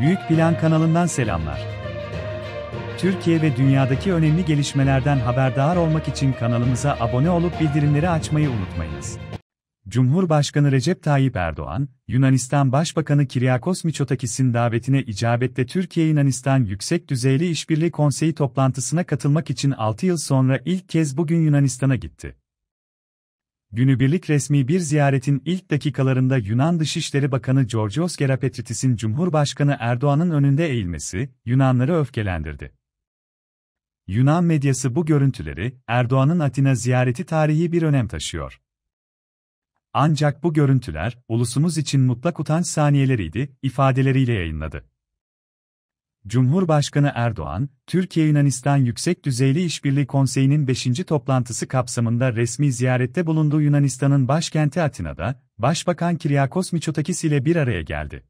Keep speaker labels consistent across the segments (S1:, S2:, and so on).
S1: Büyük Plan kanalından selamlar. Türkiye ve dünyadaki önemli gelişmelerden haberdar olmak için kanalımıza abone olup bildirimleri açmayı unutmayınız. Cumhurbaşkanı Recep Tayyip Erdoğan, Yunanistan Başbakanı Kiryakos Mitsotakis'in davetine icabetle Türkiye-Yunanistan Yüksek Düzeyli İşbirliği Konseyi toplantısına katılmak için 6 yıl sonra ilk kez bugün Yunanistan'a gitti. Günübirlik resmi bir ziyaretin ilk dakikalarında Yunan Dışişleri Bakanı Georgios Gerapetritis'in Cumhurbaşkanı Erdoğan'ın önünde eğilmesi Yunanları öfkelendirdi. Yunan medyası bu görüntüleri Erdoğan'ın Atina ziyareti tarihi bir önem taşıyor. Ancak bu görüntüler ulusumuz için mutlak utanç saniyeleriydi ifadeleriyle yayınladı. Cumhurbaşkanı Erdoğan, Türkiye-Yunanistan Yüksek Düzeyli İşbirliği Konseyi'nin 5. toplantısı kapsamında resmi ziyarette bulunduğu Yunanistan'ın başkenti Atina'da, Başbakan Kyriakos Mitsotakis ile bir araya geldi.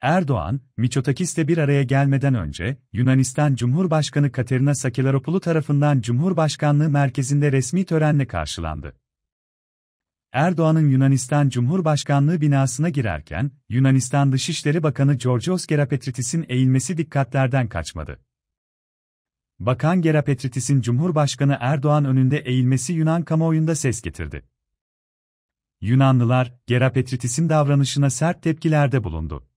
S1: Erdoğan, Mitsotakis'le bir araya gelmeden önce, Yunanistan Cumhurbaşkanı Katerina Sakelaropoulou tarafından Cumhurbaşkanlığı merkezinde resmi törenle karşılandı. Erdoğan'ın Yunanistan Cumhurbaşkanlığı binasına girerken, Yunanistan Dışişleri Bakanı Georgios Gerapetritis'in eğilmesi dikkatlerden kaçmadı. Bakan Gerapetritis'in Cumhurbaşkanı Erdoğan önünde eğilmesi Yunan kamuoyunda ses getirdi. Yunanlılar, Gerapetritis'in davranışına sert tepkilerde bulundu.